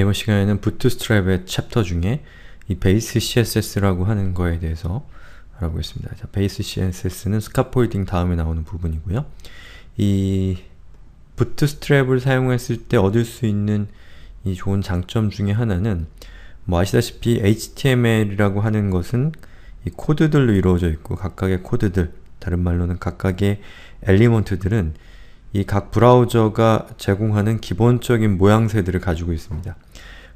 이번 시간에는 부트스트랩의 챕터 중에 이 베이스 CSS라고 하는 거에 대해서 알아보겠습니다. 자, 베이스 CSS는 스카폴딩 다음에 나오는 부분이고요. 이 부트스트랩을 사용했을 때 얻을 수 있는 이 좋은 장점 중에 하나는 뭐 아시다시피 HTML이라고 하는 것은 이 코드들로 이루어져 있고 각각의 코드들, 다른 말로는 각각의 엘리먼트들은 이각 브라우저가 제공하는 기본적인 모양새들을 가지고 있습니다.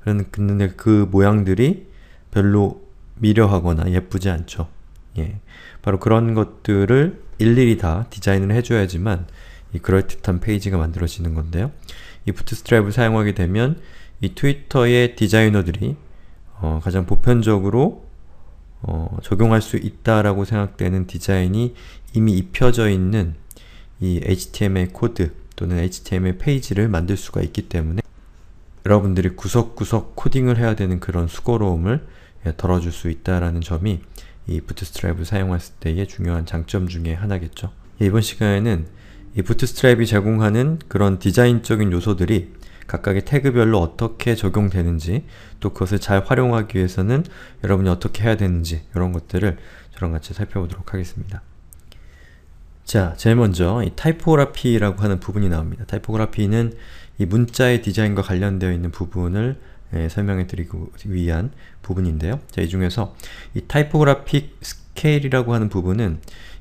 그런데 그 모양들이 별로 미려하거나 예쁘지 않죠. 예. 바로 그런 것들을 일일이 다 디자인을 해줘야지만 이 그럴듯한 페이지가 만들어지는 건데요. 이 부트스트랩을 사용하게 되면 이 트위터의 디자이너들이 어, 가장 보편적으로 어, 적용할 수 있다라고 생각되는 디자인이 이미 입혀져 있는 이 HTML 코드 또는 HTML 페이지를 만들 수가 있기 때문에 여러분들이 구석구석 코딩을 해야 되는 그런 수고로움을 예, 덜어줄 수 있다라는 점이 이 부트스트랩을 사용했을 때의 중요한 장점 중에 하나겠죠. 이번 시간에는 이 부트스트랩이 제공하는 그런 디자인적인 요소들이 각각의 태그별로 어떻게 적용되는지 또 그것을 잘 활용하기 위해서는 여러분이 어떻게 해야 되는지 이런 것들을 저랑 같이 살펴보도록 하겠습니다. 자, 제일 먼저 이 타이포그라피라고 하는 부분이 나옵니다. 타이포그라피는 이 문자의 디자인과 관련되어 있는 부분을 예, 네, 설명해 드리기 위한 부분인데요. 자, 이 중에서 이 타이포그래픽 스케일이라고 하는 부분은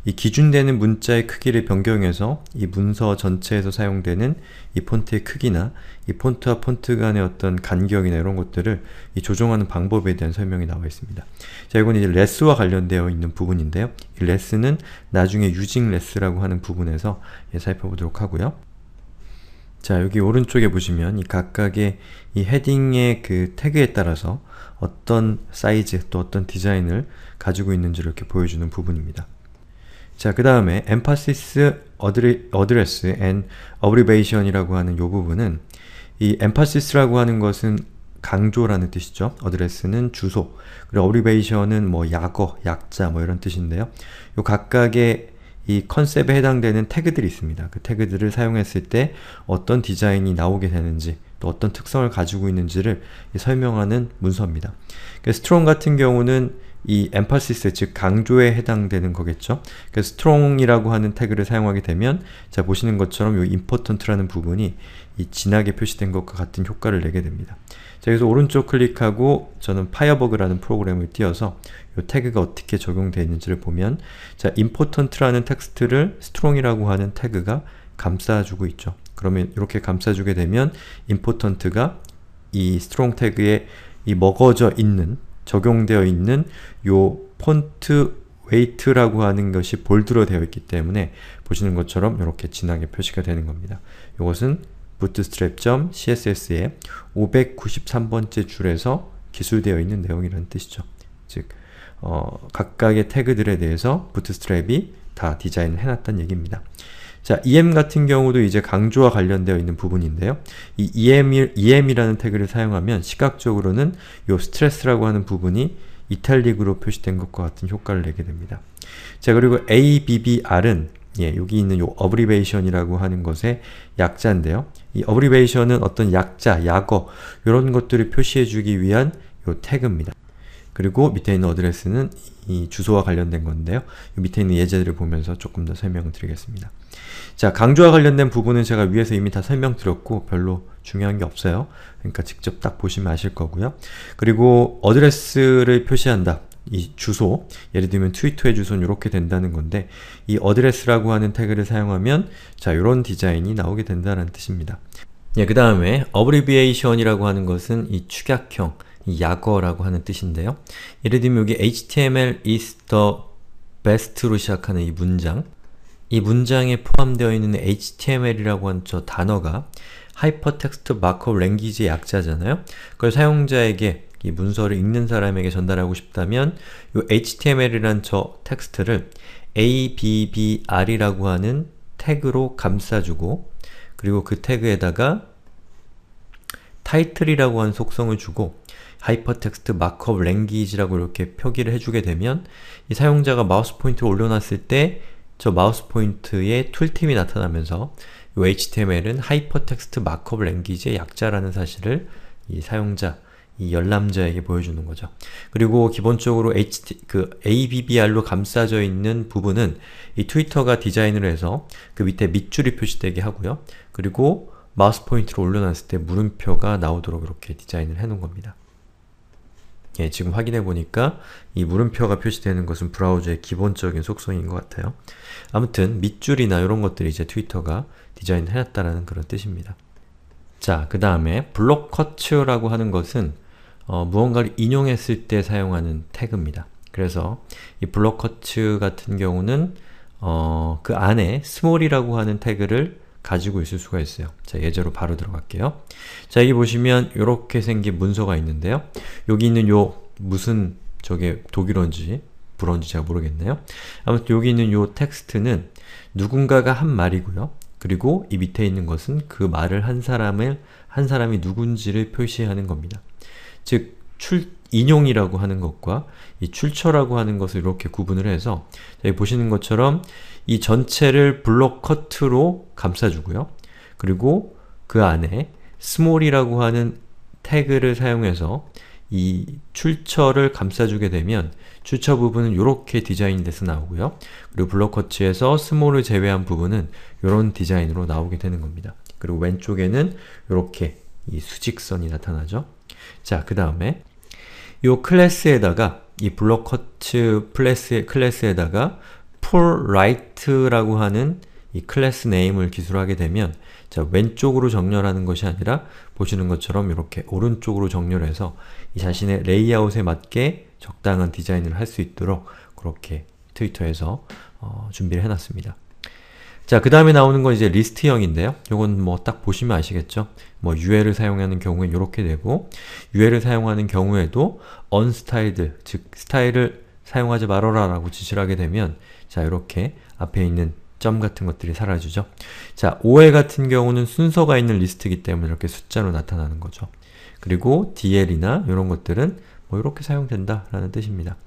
이 기준되는 문자의 크기를 변경해서 이 문서 전체에서 사용되는 이 폰트의 크기나 이 폰트와 폰트 간의 어떤 간격이나 이런 것들을 조정하는 방법에 대한 설명이 나와 있습니다. 자, 이건 이제 레스와 관련되어 있는 부분인데요. 이 레스는 나중에 유징 레스라고 하는 부분에서 예, 살펴보도록 하고요. 자 여기 오른쪽에 보시면 이 각각의 이 헤딩의 그 태그에 따라서 어떤 사이즈 또 어떤 디자인을 가지고 있는지를 이렇게 보여주는 부분입니다. 자, 그 다음에 emphasis address and abbreviation이라고 하는 이 부분은 이 emphasis라고 하는 것은 강조라는 뜻이죠. address는 주소, 그리고 abbreviation은 뭐 약어, 약자 뭐 이런 뜻인데요. 요 각각의 이 컨셉에 해당되는 태그들이 있습니다. 그 태그들을 사용했을 때 어떤 디자인이 나오게 되는지 또 어떤 특성을 가지고 있는지를 설명하는 문서입니다. 그 그러니까 strong 같은 경우는 이 emphasis, 즉 강조에 해당되는 거겠죠. 그 strong이라고 하는 태그를 사용하게 되면 자 보시는 것처럼 이 important라는 부분이 이 진하게 표시된 것과 같은 효과를 내게 됩니다. 자, 여기서 오른쪽 클릭하고 저는 파이어버그라는 프로그램을 띄워서 이 태그가 어떻게 적용되어 있는지를 보면 자, important라는 텍스트를 strong이라고 하는 태그가 감싸주고 있죠. 그러면 이렇게 감싸주게 되면 important가 이 strong 태그에 이 먹어져 있는, 적용되어 있는 요 폰트 웨이트라고 하는 것이 볼드로 되어 있기 때문에 보시는 것처럼 이렇게 진하게 표시가 되는 겁니다. 이것은 bootstrap.css의 593번째 줄에서 기술되어 있는 내용이라는 뜻이죠. 즉, 어, 각각의 태그들에 대해서 부트스트랩이 다 디자인을 해놨다는 얘기입니다. 자, em 같은 경우도 이제 강조와 관련되어 있는 부분인데요. 이 em, em이라는 태그를 사용하면 시각적으로는 요 스트레스라고 하는 부분이 이탈릭으로 표시된 것과 같은 효과를 내게 됩니다. 자, 그리고 abbr은 예, 여기 있는 요 어브리베이션이라고 하는 것의 약자인데요. 이 어브리베이션은 어떤 약자, 약어 이런 것들을 표시해주기 위한 요 태그입니다. 그리고 밑에 있는 어드레스는 이 주소와 관련된 건데요. 밑에 있는 예제들을 보면서 조금 더 설명을 드리겠습니다. 자, 강조와 관련된 부분은 제가 위에서 이미 다 설명드렸고 별로 중요한 게 없어요. 그러니까 직접 딱 보시면 아실 거고요. 그리고 어드레스를 표시한다. 이 주소, 예를 들면 트위터의 주소는 이렇게 된다는 건데 이 어드레스라고 하는 태그를 사용하면 자, 이런 디자인이 나오게 된다는 뜻입니다. 예, 그 다음에 b 어브 a t i o n 이라고 하는 것은 이 축약형, 이 약어라고 하는 뜻인데요. 예를 들면 여기 html is the best로 시작하는 이 문장 이 문장에 포함되어 있는 html이라고 하는 저 단어가 hypertext markup l a n g u a g e 의 약자잖아요. 그걸 사용자에게 이 문서를 읽는 사람에게 전달하고 싶다면 이 html이란 저 텍스트를 abbr이라고 하는 태그로 감싸주고 그리고 그 태그에다가 타이틀이라고 한 속성을 주고 Hypertext Markup l a n g u a g e 라고 이렇게 표기를 해주게 되면 이 사용자가 마우스 포인트를 올려놨을 때 저 마우스 포인트에 툴팁이 나타나면서 HTML은 Hypertext Markup l a n g u a g e 의 약자라는 사실을 이 사용자, 이 열람자에게 보여주는 거죠. 그리고 기본적으로 HT, 그 ABBR로 감싸져 있는 부분은 이 트위터가 디자인을 해서 그 밑에 밑줄이 표시되게 하고요. 그리고 마우스 포인트로 올려놨을 때 물음표가 나오도록 이렇게 디자인을 해놓은 겁니다. 예, 지금 확인해보니까 이 물음표가 표시되는 것은 브라우저의 기본적인 속성인 것 같아요. 아무튼 밑줄이나 이런 것들이 이제 트위터가 디자인해놨다라는 그런 뜻입니다. 자, 그 다음에 블록 커츠라고 하는 것은 어, 무언가를 인용했을 때 사용하는 태그입니다. 그래서 이 블록커츠 같은 경우는 어, 그 안에 small이라고 하는 태그를 가지고 있을 수가 있어요. 자, 예제로 바로 들어갈게요. 자, 여기 보시면 이렇게 생긴 문서가 있는데요. 여기 있는 요 무슨 저게 독일어인지 불어인지 잘 모르겠네요. 아무튼 여기 있는 요 텍스트는 누군가가 한 말이고요. 그리고 이 밑에 있는 것은 그 말을 한 사람을 한 사람이 누군지를 표시하는 겁니다. 즉 출, 인용이라고 하는 것과 이 출처라고 하는 것을 이렇게 구분을 해서 여기 보시는 것처럼 이 전체를 블록 커트로 감싸주고요. 그리고 그 안에 small이라고 하는 태그를 사용해서 이 출처를 감싸주게 되면 출처 부분은 이렇게 디자인 돼서 나오고요. 그리고 블록 커트에서 스몰을 제외한 부분은 이런 디자인으로 나오게 되는 겁니다. 그리고 왼쪽에는 이렇게 이 수직선이 나타나죠. 자, 그 다음에 요 클래스에다가 이 블록커츠 클래스, 클래스에다가 f u l l r i t 라고 하는 이 클래스 네임을 기술하게 되면 자, 왼쪽으로 정렬하는 것이 아니라 보시는 것처럼 이렇게 오른쪽으로 정렬해서 이 자신의 레이아웃에 맞게 적당한 디자인을 할 수 있도록 그렇게 트위터에서 어, 준비를 해놨습니다. 자, 그 다음에 나오는 건 이제 리스트형인데요. 요건 뭐 딱 보시면 아시겠죠? 뭐 유해를 사용하는 경우에 이렇게 되고 유해를 사용하는 경우에도 unstyled, 즉 스타일을 사용하지 말아라 라고 지시를 하게 되면 자, 이렇게 앞에 있는 점 같은 것들이 사라지죠. 자, 5의 같은 경우는 순서가 있는 리스트이기 때문에 이렇게 숫자로 나타나는 거죠. 그리고 DL이나 이런 것들은 뭐 이렇게 사용된다라는 뜻입니다.